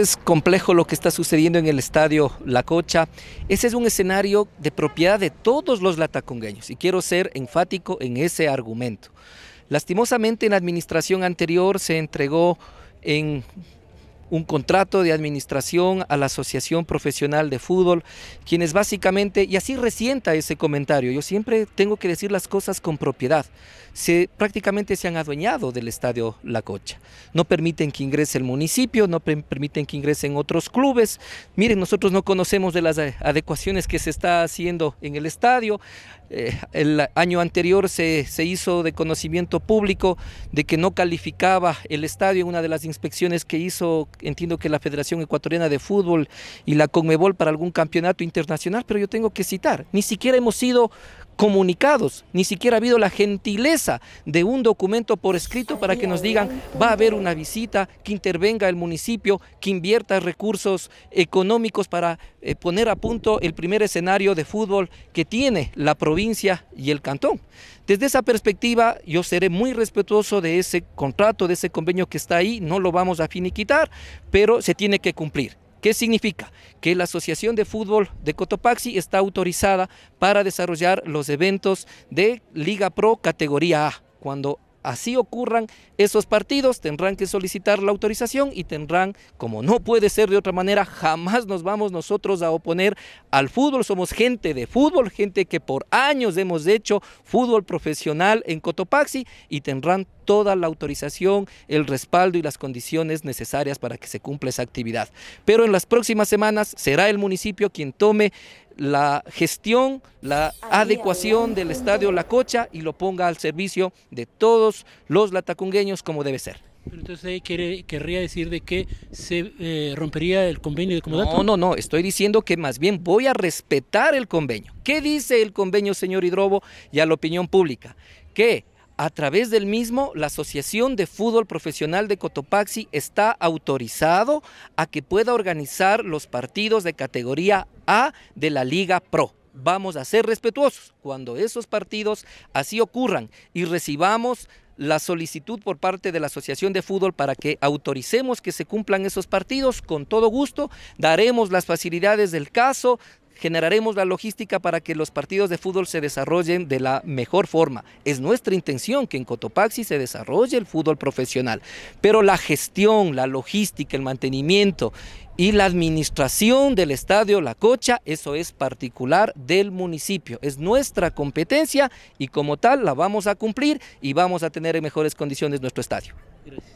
Es complejo lo que está sucediendo en el estadio La Cocha. Ese es un escenario de propiedad de todos los latacongueños y quiero ser enfático en ese argumento. Lastimosamente en la administración anterior se entregó en un contrato de administración a la Asociación Profesional de Fútbol, quienes básicamente, y así resienta ese comentario, yo siempre tengo que decir las cosas con propiedad, se, prácticamente se han adueñado del Estadio La Cocha, no permiten que ingrese el municipio, no permiten que ingresen otros clubes, miren, nosotros no conocemos de las adecuaciones que se está haciendo en el estadio, eh, el año anterior se, hizo de conocimiento público de que no calificaba el estadio una de las inspecciones que hizo entiendo que la Federación Ecuatoriana de Fútbol y la Conmebol para algún campeonato internacional, pero yo tengo que citar, ni siquiera hemos sido comunicados, ni siquiera ha habido la gentileza de un documento por escrito para que nos digan va a haber una visita, que intervenga el municipio, que invierta recursos económicos para eh, poner a punto el primer escenario de fútbol que tiene la provincia y el cantón. Desde esa perspectiva yo seré muy respetuoso de ese contrato, de ese convenio que está ahí, no lo vamos a finiquitar, pero se tiene que cumplir. ¿Qué significa? Que la Asociación de Fútbol de Cotopaxi está autorizada para desarrollar los eventos de Liga Pro categoría A, cuando así ocurran esos partidos, tendrán que solicitar la autorización y tendrán, como no puede ser de otra manera, jamás nos vamos nosotros a oponer al fútbol. Somos gente de fútbol, gente que por años hemos hecho fútbol profesional en Cotopaxi y tendrán toda la autorización, el respaldo y las condiciones necesarias para que se cumpla esa actividad. Pero en las próximas semanas será el municipio quien tome la gestión, la adecuación del estadio La Cocha y lo ponga al servicio de todos los latacungueños como debe ser. Pero entonces ahí querría decir de que se eh, rompería el convenio de comodato. No, no, no, estoy diciendo que más bien voy a respetar el convenio. ¿Qué dice el convenio, señor Hidrobo, y a la opinión pública? Que a través del mismo, la Asociación de Fútbol Profesional de Cotopaxi está autorizado a que pueda organizar los partidos de categoría A de la Liga Pro vamos a ser respetuosos cuando esos partidos así ocurran y recibamos la solicitud por parte de la Asociación de Fútbol para que autoricemos que se cumplan esos partidos. Con todo gusto daremos las facilidades del caso, generaremos la logística para que los partidos de fútbol se desarrollen de la mejor forma. Es nuestra intención que en Cotopaxi se desarrolle el fútbol profesional, pero la gestión, la logística, el mantenimiento y la administración del estadio La Cocha, eso es particular del municipio, es nuestra competencia y como tal la vamos a cumplir y vamos a tener en mejores condiciones nuestro estadio. Gracias.